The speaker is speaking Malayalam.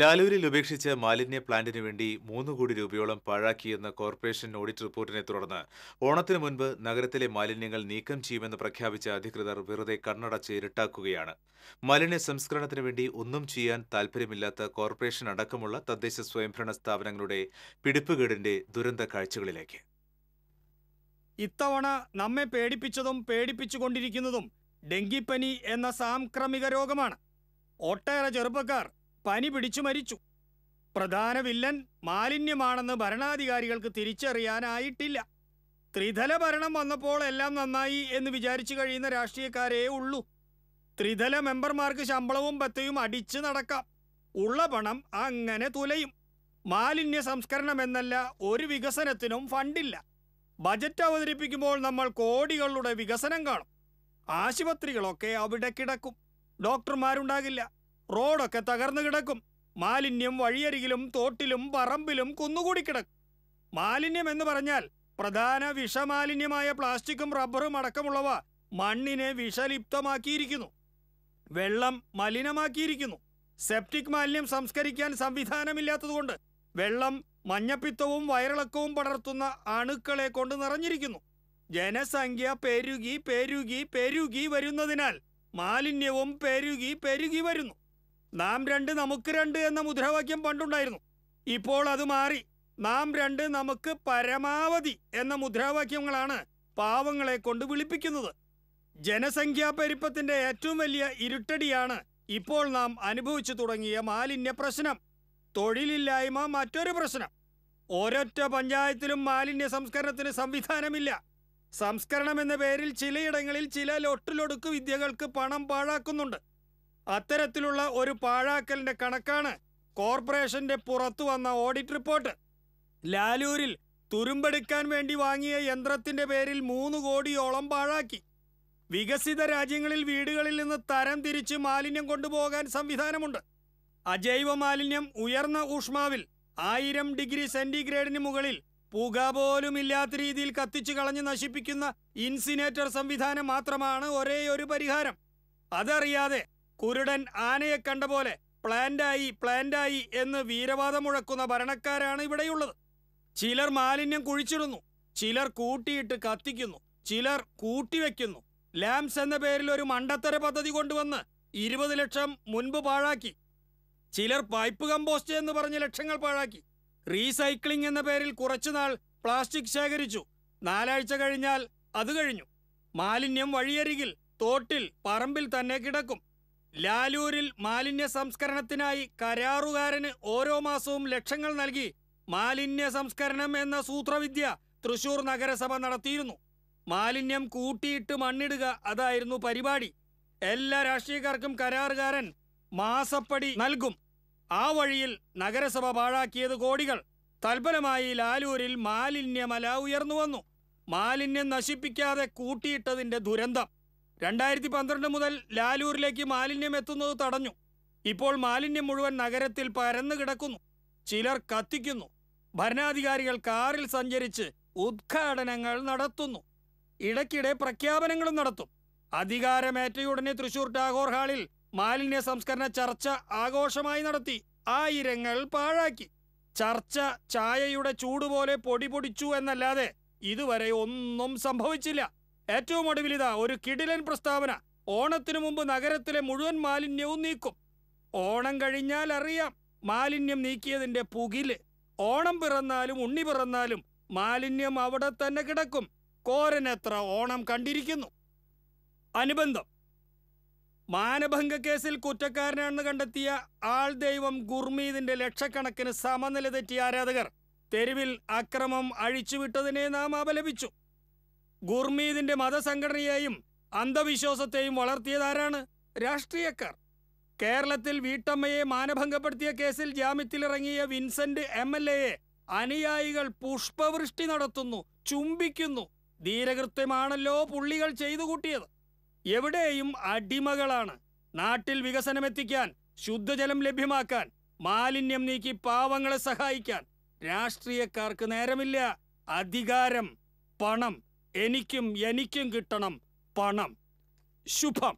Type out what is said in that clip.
ലാലൂരിൽ ഉപേക്ഷിച്ച് മാലിന്യ പ്ലാന്റിനു വേണ്ടി മൂന്ന് കോടി രൂപയോളം പാഴാക്കിയെന്ന കോർപ്പറേഷൻ ഓഡിറ്റ് റിപ്പോർട്ടിനെ തുടർന്ന് ഓണത്തിന് മുൻപ് നഗരത്തിലെ മാലിന്യങ്ങൾ നീക്കം ചെയ്യുമെന്ന് പ്രഖ്യാപിച്ച അധികൃതർ വെറുതെ കണ്ണടച്ച് ഇരട്ടാക്കുകയാണ് മാലിന്യ സംസ്കരണത്തിനു വേണ്ടി ഒന്നും ചെയ്യാൻ താൽപര്യമില്ലാത്ത കോർപ്പറേഷൻ അടക്കമുള്ള തദ്ദേശ സ്വയംഭരണ സ്ഥാപനങ്ങളുടെ പിടിപ്പുകേടിന്റെ ദുരന്ത കാഴ്ചകളിലേക്ക് ഇത്തവണ നമ്മെ പേടിപ്പിച്ചതും പേടിപ്പിച്ചുകൊണ്ടിരിക്കുന്നതും ഡെങ്കിപ്പനി എന്ന സാംക്രമിക രോഗമാണ് ഒട്ടേറെ ചെറുപ്പക്കാർ പനി പിടിച്ചു മരിച്ചു പ്രധാന വില്ലൻ മാലിന്യമാണെന്ന് ഭരണാധികാരികൾക്ക് തിരിച്ചറിയാനായിട്ടില്ല ത്രിതല ഭരണം വന്നപ്പോൾ എല്ലാം നന്നായി എന്ന് വിചാരിച്ചു കഴിയുന്ന രാഷ്ട്രീയക്കാരേ ഉള്ളൂ ത്രിതല മെമ്പർമാർക്ക് ശമ്പളവും പത്തയും അടിച്ച് നടക്കാം ഉള്ള പണം അങ്ങനെ തുലയും മാലിന്യ സംസ്കരണം എന്നല്ല ഒരു വികസനത്തിനും ഫണ്ടില്ല ബജറ്റ് അവതരിപ്പിക്കുമ്പോൾ നമ്മൾ കോടികളുടെ വികസനം കാണും ആശുപത്രികളൊക്കെ അവിടെ കിടക്കും ഡോക്ടർമാരുണ്ടാകില്ല റോഡൊക്കെ തകർന്നു കിടക്കും മാലിന്യം വഴിയരികിലും തോട്ടിലും പറമ്പിലും കുന്നുകൂടി കിടക്കും മാലിന്യം എന്ന് പറഞ്ഞാൽ പ്രധാന വിഷമാലിന്യമായ പ്ലാസ്റ്റിക്കും റബ്ബറും അടക്കമുള്ളവ മണ്ണിനെ വിഷലിപ്തമാക്കിയിരിക്കുന്നു വെള്ളം മലിനമാക്കിയിരിക്കുന്നു സെപ്റ്റിക് മാലിന്യം സംസ്കരിക്കാൻ സംവിധാനമില്ലാത്തതുകൊണ്ട് വെള്ളം മഞ്ഞപ്പിത്തവും വയറിളക്കവും പടർത്തുന്ന അണുക്കളെ കൊണ്ട് നിറഞ്ഞിരിക്കുന്നു ജനസംഖ്യ പെരുകി പെരുകി പെരുകി വരുന്നതിനാൽ മാലിന്യവും പെരുകി പെരുകി വരുന്നു നാം രണ്ട് നമുക്ക് രണ്ട് എന്ന മുദ്രാവാക്യം പണ്ടുണ്ടായിരുന്നു ഇപ്പോൾ അത് മാറി നാം രണ്ട് നമുക്ക് പരമാവധി എന്ന മുദ്രാവാക്യങ്ങളാണ് പാവങ്ങളെ കൊണ്ട് വിളിപ്പിക്കുന്നത് ജനസംഖ്യാ പെരുപ്പത്തിന്റെ ഏറ്റവും വലിയ ഇരുട്ടടിയാണ് ഇപ്പോൾ നാം അനുഭവിച്ചു തുടങ്ങിയ മാലിന്യ പ്രശ്നം തൊഴിലില്ലായ്മ മറ്റൊരു പ്രശ്നം ഒരൊറ്റ പഞ്ചായത്തിലും മാലിന്യ സംസ്കരണത്തിന് സംവിധാനമില്ല സംസ്കരണം എന്ന പേരിൽ ചിലയിടങ്ങളിൽ ചില ലൊട്ടിലൊടുക്ക് വിദ്യകൾക്ക് പണം പാഴാക്കുന്നുണ്ട് അത്തരത്തിലുള്ള ഒരു പാഴാക്കലിന്റെ കണക്കാണ് കോർപ്പറേഷന്റെ പുറത്തു വന്ന ഓഡിറ്റ് റിപ്പോർട്ട് ലാലൂരിൽ തുരുമ്പെടുക്കാൻ വേണ്ടി വാങ്ങിയ യന്ത്രത്തിന്റെ പേരിൽ മൂന്ന് കോടിയോളം പാഴാക്കി വികസിത രാജ്യങ്ങളിൽ വീടുകളിൽ നിന്ന് തരം തിരിച്ച് മാലിന്യം കൊണ്ടുപോകാൻ സംവിധാനമുണ്ട് അജൈവ മാലിന്യം ഉയർന്ന ഊഷ്മാവിൽ ആയിരം ഡിഗ്രി സെന്റിഗ്രേഡിന് മുകളിൽ പുക പോലുമില്ലാത്ത രീതിയിൽ കത്തിച്ചു കളഞ്ഞ് നശിപ്പിക്കുന്ന ഇൻസിനേറ്റർ സംവിധാനം മാത്രമാണ് ഒരേ ഒരു പരിഹാരം അതറിയാതെ കുരുടൻ ആനയെ കണ്ട പോലെ പ്ലാന്റായി പ്ലാന്റായി എന്ന് വീരവാദം മുഴക്കുന്ന ഭരണക്കാരാണ് ഇവിടെയുള്ളത് ചിലർ മാലിന്യം കുഴിച്ചിടുന്നു ചിലർ കൂട്ടിയിട്ട് കത്തിക്കുന്നു ചിലർ കൂട്ടിവെക്കുന്നു ലാംസ് എന്ന പേരിൽ ഒരു മണ്ടത്തര പദ്ധതി കൊണ്ടുവന്ന് ഇരുപത് ലക്ഷം മുൻപ് പാഴാക്കി ചിലർ പൈപ്പ് കമ്പോസ്റ്റ് എന്ന് പറഞ്ഞ് ലക്ഷങ്ങൾ പാഴാക്കി റീസൈക്ലിംഗ് എന്ന പേരിൽ കുറച്ചുനാൾ പ്ലാസ്റ്റിക് ശേഖരിച്ചു നാലാഴ്ച കഴിഞ്ഞാൽ അത് കഴിഞ്ഞു മാലിന്യം വഴിയരികിൽ തോട്ടിൽ പറമ്പിൽ തന്നെ കിടക്കും ലാലൂരിൽ മാലിന്യ സംസ്കരണത്തിനായി കരാറുകാരന് ഓരോ മാസവും ലക്ഷങ്ങൾ നൽകി മാലിന്യ സംസ്കരണം എന്ന സൂത്രവിദ്യ തൃശൂർ നഗരസഭ നടത്തിയിരുന്നു മാലിന്യം കൂട്ടിയിട്ട് മണ്ണിടുക അതായിരുന്നു പരിപാടി എല്ലാ രാഷ്ട്രീയക്കാർക്കും കരാറുകാരൻ മാസപ്പടി നൽകും ആ വഴിയിൽ നഗരസഭ പാഴാക്കിയത് കോടികൾ തൽഫലമായി ലാലൂരിൽ മാലിന്യമല ഉയർന്നു വന്നു മാലിന്യം നശിപ്പിക്കാതെ കൂട്ടിയിട്ടതിന്റെ ദുരന്തം രണ്ടായിരത്തി പന്ത്രണ്ട് മുതൽ ലാലൂരിലേക്ക് മാലിന്യം എത്തുന്നത് തടഞ്ഞു ഇപ്പോൾ മാലിന്യം മുഴുവൻ നഗരത്തിൽ പരന്നു കിടക്കുന്നു ചിലർ കത്തിക്കുന്നു ഭരണാധികാരികൾ കാറിൽ സഞ്ചരിച്ച് ഉദ്ഘാടനങ്ങൾ നടത്തുന്നു ഇടയ്ക്കിടെ പ്രഖ്യാപനങ്ങളും നടത്തും അധികാരമേറ്റയുടനെ തൃശൂർ ടാഗോർ ഹാളിൽ മാലിന്യ സംസ്കരണ ചർച്ച ആഘോഷമായി നടത്തി ആയിരങ്ങൾ പാഴാക്കി ചർച്ച ചായയുടെ ചൂടുപോലെ പൊടി പൊടിച്ചു എന്നല്ലാതെ ഇതുവരെ ഒന്നും സംഭവിച്ചില്ല ഏറ്റവും ഒടുവിൽ ഇതാ ഒരു കിടിലൻ പ്രസ്താവന ഓണത്തിനു മുമ്പ് നഗരത്തിലെ മുഴുവൻ മാലിന്യവും നീക്കും ഓണം കഴിഞ്ഞാൽ അറിയാം മാലിന്യം നീക്കിയതിന്റെ പുകില് ഓണം പിറന്നാലും ഉണ്ണി പിറന്നാലും മാലിന്യം അവിടെ തന്നെ കിടക്കും എത്ര ഓണം കണ്ടിരിക്കുന്നു അനുബന്ധം മാനഭംഗ കേസിൽ കുറ്റക്കാരനാണെന്ന് കണ്ടെത്തിയ ആൾ ദൈവം ഗുർമീതിന്റെ ലക്ഷക്കണക്കിന് സമനില തെറ്റിയ ആരാധകർ തെരുവിൽ അക്രമം അഴിച്ചുവിട്ടതിനെ നാം അപലപിച്ചു ഗുർമീതിന്റെ മതസംഘടനയെയും അന്ധവിശ്വാസത്തെയും വളർത്തിയതാരാണ് രാഷ്ട്രീയക്കാർ കേരളത്തിൽ വീട്ടമ്മയെ മാനഭംഗപ്പെടുത്തിയ കേസിൽ ജാമ്യത്തിലിറങ്ങിയ വിൻസെന്റ് എം എൽ എയെ അനുയായികൾ പുഷ്പവൃഷ്ടി നടത്തുന്നു ചുംബിക്കുന്നു ധീരകൃത്യമാണല്ലോ പുള്ളികൾ ചെയ്തു കൂട്ടിയത് എവിടെയും അടിമകളാണ് നാട്ടിൽ വികസനമെത്തിക്കാൻ ശുദ്ധജലം ലഭ്യമാക്കാൻ മാലിന്യം നീക്കി പാവങ്ങളെ സഹായിക്കാൻ രാഷ്ട്രീയക്കാർക്ക് നേരമില്ല അധികാരം പണം എനിക്കും എനിക്കും കിട്ടണം പണം ശുഭം